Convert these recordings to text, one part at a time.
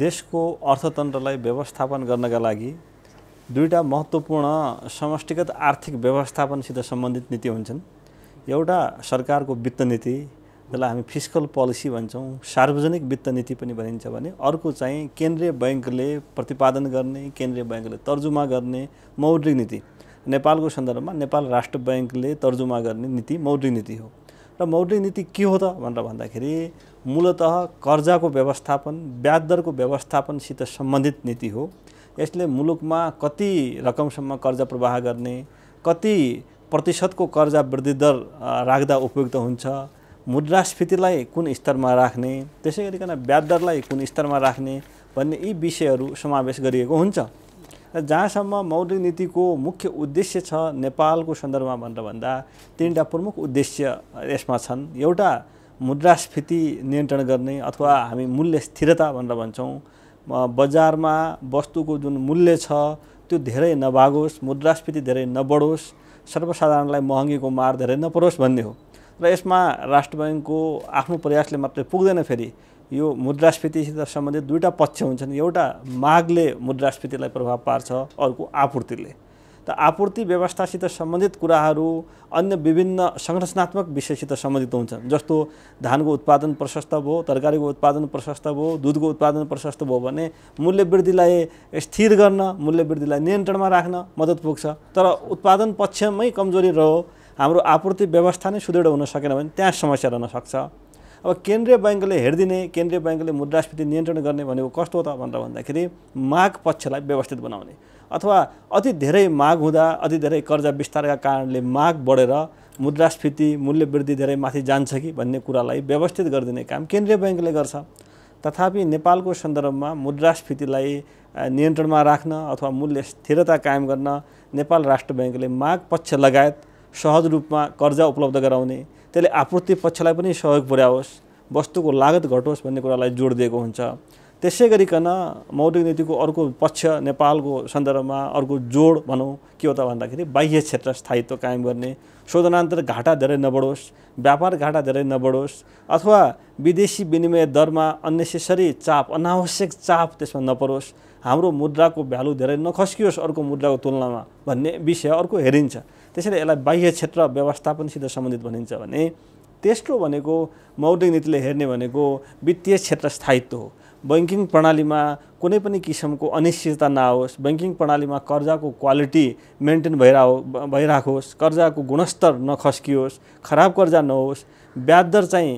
देशको अर्थतन्त्रलाई व्यवस्थापन गर्नका लागि दुईवटा महत्त्वपूर्ण समष्टिगत आर्थिक व्यवस्थापनसित सम्बन्धित नीति हुन्छन् एउटा सरकारको वित्त नीति जसलाई हामी फिजिकल पोलिसी भन्छौँ सार्वजनिक वित्त नीति पनि भनिन्छ भने अर्को चाहिँ केन्द्रीय बैङ्कले प्रतिपादन गर्ने केन्द्रीय बैङ्कले तर्जुमा गर्ने मौद्रिक नीति नेपालको सन्दर्भमा नेपाल राष्ट्र ब्याङ्कले तर्जुमा गर्ने नीति मौद्रिक नीति हो र मौद्रिक नीति के हो त भनेर भन्दाखेरि मूलत कर्जाको व्यवस्थापन ब्याज दरको व्यवस्थापनसित सम्बन्धित नीति हो यसले मुलुकमा कति रकमसम्म कर्जा प्रवाह गर्ने कति प्रतिशतको कर्जा वृद्धि दर राख्दा उपयुक्त हुन्छ मुद्रास्फीतिलाई कुन स्तरमा राख्ने त्यसै गरिकन ब्याज दरलाई कुन स्तरमा राख्ने भन्ने यी विषयहरू समावेश गरिएको हुन्छ र जहाँसम्म मौद्रिक नीतिको मुख्य उद्देश्य छ नेपालको सन्दर्भमा भनेर भन्दा तिनवटा प्रमुख उद्देश्य यसमा छन् एउटा मुद्रास्फीति नियन्त्रण गर्ने अथवा हामी मूल्य स्थिरता भनेर भन्छौँ बजारमा वस्तुको जुन मूल्य छ त्यो धेरै नभागोस् मुद्रास्फीति धेरै नबढोस् सर्वसाधारणलाई महँगीको मार धेरै नपरोस् भन्ने हो र यसमा राष्ट्र ब्याङ्कको आफ्नो प्रयासले मात्रै पुग्दैन फेरि यो मुद्रास्फीतिसित सम्बन्धित दुईवटा पक्ष हुन्छन् एउटा मागले मुद्रास्फीतिलाई प्रभाव पार्छ अर्को आपूर्तिले त आपूर्ति व्यवस्थासित सम्बन्धित कुराहरू अन्य विभिन्न संरचनात्मक विषयसित सम्बन्धित हुन्छन् जस्तो धानको उत्पादन प्रशस्त भयो तरकारीको उत्पादन प्रशस्त भयो दुधको उत्पादन प्रशस्त भयो भने मूल्य वृद्धिलाई स्थिर गर्न मूल्य वृद्धिलाई नियन्त्रणमा राख्न मद्दत पुग्छ तर उत्पादन पक्षमै कमजोरी रह्यो हाम्रो आपूर्ति व्यवस्था नै सुदृढ हुन सकेन भने त्यहाँ समस्या रहन सक्छ अब केन्द्रीय ब्याङ्कले हेरिदिने केन्द्रीय ब्याङ्कले मुद्रास्फीति नियन्त्रण गर्ने भनेको कस्तो हो त भनेर भन्दाखेरि माग पक्षलाई व्यवस्थित बनाउने अथवा अति धेरै माग हुँदा अति धेरै कर्जा विस्तारका कारणले माग बढेर मुद्रास्फीति मूल्य वृद्धि धेरै माथि जान्छ कि भन्ने कुरालाई व्यवस्थित गरिदिने काम केन्द्रीय ब्याङ्कले गर्छ तथापि नेपालको सन्दर्भमा मुद्रास्फीतिलाई नियन्त्रणमा राख्न अथवा मूल्य स्थिरता कायम गर्न नेपाल राष्ट्र ब्याङ्कले माग पक्ष लगायत सहज रूपमा कर्जा उपलब्ध गराउने त्यसले आपूर्ति पक्षलाई पनि सहयोग पुर्याओस् वस्तुको लागत घटोस् भन्ने कुरालाई जोड दिएको हुन्छ त्यसै गरिकन मौद्रिक नीतिको अर्को पक्ष नेपालको सन्दर्भमा अर्को जोड भनौँ के हो त भन्दाखेरि बाह्य क्षेत्र स्थायित्व कायम गर्ने शोधनान्तर घाटा धेरै नबढोस् व्यापार घाटा धेरै नबढोस् अथवा विदेशी विनिमय दरमा अन्नेसेसरी चाप अनावश्यक चाप त्यसमा नपरोस् हाम्रो मुद्राको भ्यालु धेरै नखस्कियोस् अर्को मुद्राको तुलनामा भन्ने विषय अर्को हेरिन्छ त्यसैले यसलाई बाह्य क्षेत्र व्यवस्थापनसित सम्बन्धित भनिन्छ भने तेस्रो भनेको मौद्रिक नीतिले हेर्ने भनेको वित्तीय क्षेत्र स्थायित्व हो बैङ्किङ प्रणालीमा कुनै पनि किसिमको अनिश्चितता नआओस् बैङ्किङ प्रणालीमा कर्जाको क्वालिटी मेन्टेन भइरह भइराखोस् कर्जाको गुणस्तर नखस्कियोस् खराब कर्जा नहोस् ब्याज दर चाहिँ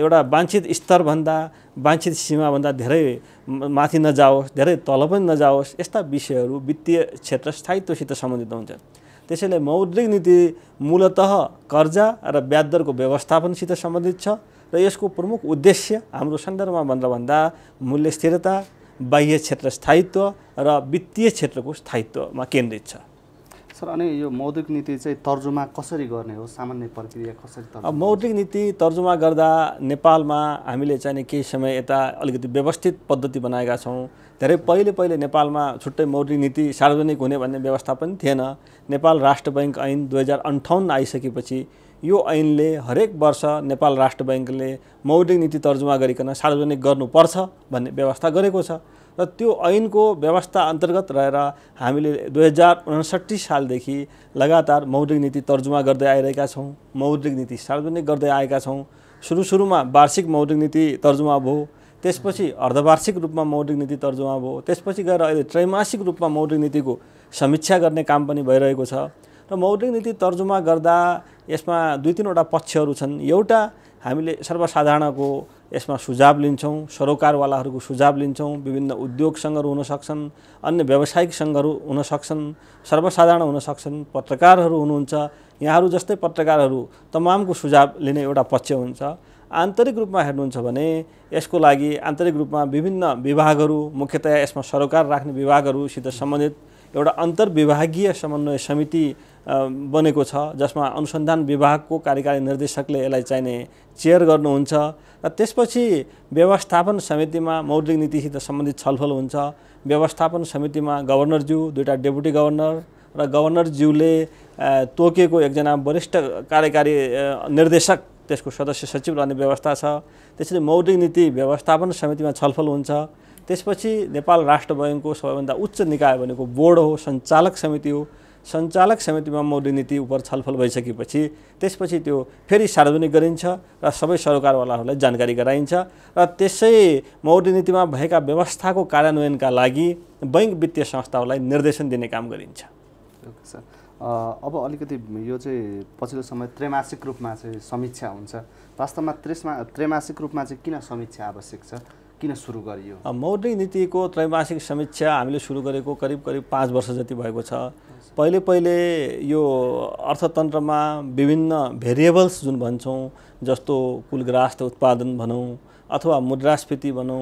एउटा वाञ्छित स्तरभन्दा वाञ्छित सीमाभन्दा धेरै माथि नजाओस् धेरै तल पनि नजाओस् यस्ता विषयहरू वित्तीय क्षेत्र स्थायित्वसित सम्बन्धित हुन्छ त्यसैले मौद्रिक नीति मूलत कर्जा र ब्याज दरको व्यवस्थापनसित सम्बन्धित छ र यसको प्रमुख उद्देश्य हाम्रो सन्दर्भमा भनेर भन्दा मूल्य स्थिरता बाह्य क्षेत्र स्थायित्व र वित्तीय क्षेत्रको स्थायित्वमा केन्द्रित छ सर अनि यो मौद्रिक नीति चाहिँ तर्जुमा कसरी गर्ने हो सामान्य प्रक्रिया कसरी मौद्रिक नीति तर्जुमा गर्दा नेपालमा हामीले चाहिँ केही समय यता अलिकति व्यवस्थित पद्धति बनाएका छौँ धेरै पहिले पहिले नेपालमा छुट्टै मौद्रिक नीति सार्वजनिक हुने भन्ने व्यवस्था पनि थिएन नेपाल राष्ट्र बैङ्क ऐन दुई हजार अन्ठाउन्न आइसकेपछि यो ऐनले हरेक वर्ष नेपाल राष्ट्र ब्याङ्कले मौद्रिक नीति तर्जुमा गरिकन सार्वजनिक गर्नुपर्छ भन्ने व्यवस्था गरेको छ र त्यो ऐनको व्यवस्था अन्तर्गत रहेर हामीले दुई हजार उनासठी सालदेखि लगातार मौद्रिक नीति तर्जुमा गर्दै आइरहेका छौँ मौद्रिक नीति सार्वजनिक गर्दै आएका छौँ सुरु सुरुमा वार्षिक मौद्रिक नीति तर्जुमा भयो त्यसपछि अर्धवार्षिक रूपमा मौद्रिक नीति तर्जुमा भयो त्यसपछि गएर अहिले त्रैमासिक रूपमा मौद्रिक नीतिको समीक्षा गर्ने काम पनि भइरहेको छ र मौद्रिक नीति तर्जुमा गर्दा यसमा दुई तिनवटा पक्षहरू छन् एउटा हामीले सर्वसाधारणको यसमा सुझाव लिन्छौँ सरोकारवालाहरूको सुझाव लिन्छौँ विभिन्न उद्योग सङ्घहरू हुन सक्छन् अन्य व्यावसायिक सङ्घहरू हुन सक्छन् सर्वसाधारण हुन सक्छन् पत्रकारहरू हुनुहुन्छ यहाँहरू जस्तै पत्रकारहरू तमामको सुझाव लिने एउटा पक्ष हुन्छ आन्तरिक रूपमा हेर्नुहुन्छ भने यसको लागि आन्तरिक रूपमा विभिन्न विभागहरू मुख्यतया यसमा सरोकार राख्ने विभागहरूसित सम्बन्धित एउटा अन्तर्विभागीय समन्वय समिति बनेको छ जसमा अनुसन्धान विभागको कार्यकारी निर्देशकले यसलाई चाहिने चेयर गर्नुहुन्छ र त्यसपछि व्यवस्थापन समितिमा मौद्रिक नीतिसित सम्बन्धित छलफल हुन्छ व्यवस्थापन समितिमा गभर्नरज्यू दुईवटा डेपुटी गभर्नर र गभर्नरज्यूले तोकेको एकजना वरिष्ठ कार्यकारी निर्देशक त्यसको सदस्य सचिव रहने व्यवस्था छ त्यसरी मौद्रिक नीति व्यवस्थापन समितिमा छलफल हुन्छ त्यसपछि नेपाल राष्ट्र बैङ्कको सबैभन्दा उच्च निकाय भनेको बोर्ड हो सञ्चालक समिति हो सञ्चालक समितिमा मौली नीति उप छलफल भइसकेपछि त्यसपछि त्यो फेरि सार्वजनिक गरिन्छ र सबै सरकारवालाहरूलाई जानकारी गराइन्छ र त्यसै मौली नीतिमा भएका व्यवस्थाको कार्यान्वयनका लागि बैङ्क वित्तीय संस्थाहरूलाई निर्देशन दिने काम गरिन्छ अब अलिकति यो चाहिँ पछिल्लो समय त्रैमासिक रूपमा चाहिँ समीक्षा हुन्छ वास्तवमा त्रिसमा त्रैमासिक रूपमा चाहिँ किन समीक्षा आवश्यक छ किन सुरु गरियो मौद्रिक नीतिको त्रैमासिक समीक्षा हामीले सुरु गरेको करिब करिब पाँच वर्ष जति भएको छ पहिले पहिले यो अर्थतन्त्रमा विभिन्न भेरिएबल्स जुन भन्छौँ जस्तो कुल ग्रास्त उत्पादन भनौँ अथवा मुद्रास्फीति भनौँ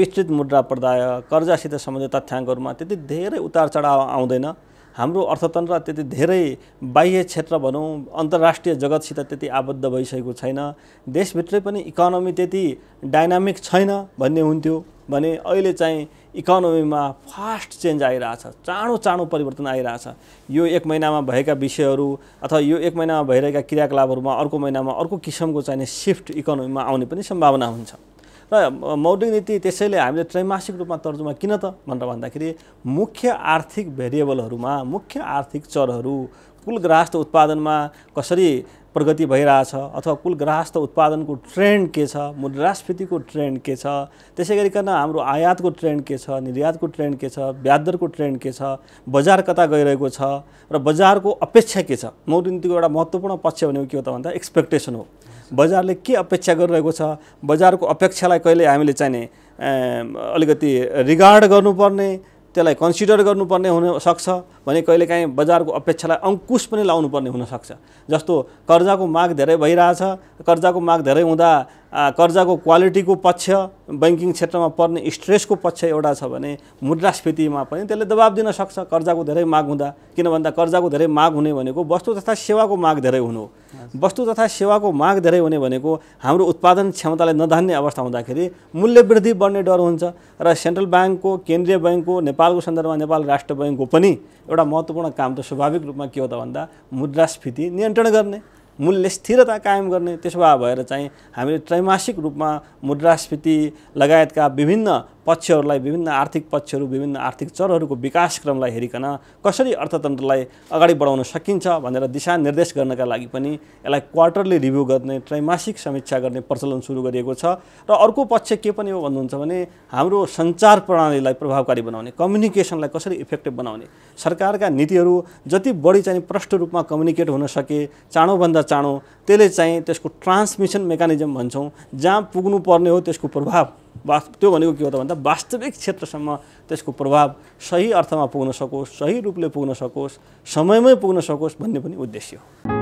विस्तृत मुद्रा प्रदाय कर्जासित सम्बन्धित तथ्याङ्कहरूमा त्यति धेरै उतार चढाव आउँदैन हाम्रो अर्थतन्त्र त्यति धेरै बाह्य क्षेत्र भनौँ अन्तर्राष्ट्रिय जगतसित त्यति आबद्ध भइसकेको छैन देशभित्रै पनि इकोनोमी त्यति डाइनामिक छैन भन्ने हुन्थ्यो भने अहिले चाहिँ इकोनोमीमा फास्ट चेन्ज आइरहेछ चाँडो चाँडो परिवर्तन आइरहेछ यो एक महिनामा भएका विषयहरू अथवा यो एक महिनामा भइरहेका क्रियाकलापहरूमा अर्को महिनामा अर्को किसिमको चाहिने सिफ्ट इकोनोमीमा आउने पनि सम्भावना हुन्छ र मौद्रिक नीति त्यसैले हामीले त्रैमासिक रूपमा तर्जुमा किन त भनेर भन्दाखेरि मुख्य आर्थिक भेरिएबलहरूमा मुख्य आर्थिक चरहरू कुल ग्राहस्थ उत्पादनमा कसरी प्रगति भइरहेछ अथवा कुल ग्राहस्थ उत्पादनको ट्रेन्ड के छ मुद्रास्फीतिको ट्रेन्ड के छ त्यसै गरिकन हाम्रो आयातको ट्रेन्ड के छ निर्यातको ट्रेन्ड के छ ब्याजदरको ट्रेन्ड के छ बजार कता गइरहेको छ र बजारको अपेक्षा के छ मौरीनीतिको एउटा महत्त्वपूर्ण पक्ष भनेको के हो त भन्दा एक्सपेक्टेसन हो बजारले के अपेक्षा गरिरहेको छ बजारको अपेक्षालाई कहिले हामीले चाहिने अलिकति रिगार्ड गर्नुपर्ने त्यसलाई कन्सिडर गर्नुपर्ने हुन सक्छ भने कहिलेकाहीँ बजारको अपेक्षालाई अङ्कुश पनि लाउनुपर्ने हुनसक्छ जस्तो कर्जाको माग धेरै भइरहेछ कर्जाको माग धेरै हुँदा कर्जाको क्वालिटीको पक्ष ब्याङ्किङ क्षेत्रमा पर्ने स्ट्रेसको पक्ष एउटा छ भने मुद्रास्फीतिमा पनि त्यसले दबाब दिन सक्छ कर्जाको धेरै माग हुँदा किन भन्दा कर्जाको धेरै माग हुने भनेको वस्तु तथा सेवाको माग धेरै हुनु हो वस्तु तथा सेवाको माग धेरै हुने भनेको हाम्रो उत्पादन क्षमतालाई नधान्ने अवस्था हुँदाखेरि मूल्य वृद्धि बढ्ने डर हुन्छ र सेन्ट्रल ब्याङ्कको केन्द्रीय ब्याङ्कको नेपालको सन्दर्भमा नेपाल राष्ट्र ब्याङ्कको पनि एउटा महत्त्वपूर्ण काम त स्वाभाविक रूपमा के हो त भन्दा मुद्रास्फीति नियन्त्रण गर्ने मूल्य स्थिरता कायम गर्ने त्यसो भए भएर चाहिँ हामीले त्रैमासिक रूपमा मुद्रास्फीति लगायतका विभिन्न पक्षहरूलाई विभिन्न आर्थिक पक्षहरू विभिन्न आर्थिक चरहरूको विकासक्रमलाई हेरिकन कसरी अर्थतन्त्रलाई अगाडि बढाउन सकिन्छ भनेर दिशानिर्देश गर्नका लागि पनि यसलाई क्वार्टरली रिभ्यू गर्ने त्रैमासिक समीक्षा गर्ने प्रचलन सुरु गरिएको छ र अर्को पक्ष के पनि हो भन्नुहुन्छ भने हाम्रो सञ्चार प्रणालीलाई प्रभावकारी बनाउने कम्युनिकेसनलाई कसरी इफेक्टिभ बनाउने सरकारका नीतिहरू जति बढी चाहिँ प्रष्ट रूपमा कम्युनिकेट हुन सके चाँडोभन्दा चाँडो त्यसले चाहिँ त्यसको ट्रान्समिसन मेकानिजम भन्छौँ जहाँ पुग्नुपर्ने हो त्यसको प्रभाव वास्तव त्यो भनेको के हो त भन्दा वास्तविक क्षेत्रसम्म त्यसको प्रभाव सही अर्थमा पुग्न सकोस् सही रूपले पुग्न सकोस् समयमै पुग्न सकोस् भन्ने पनि उद्देश्य हो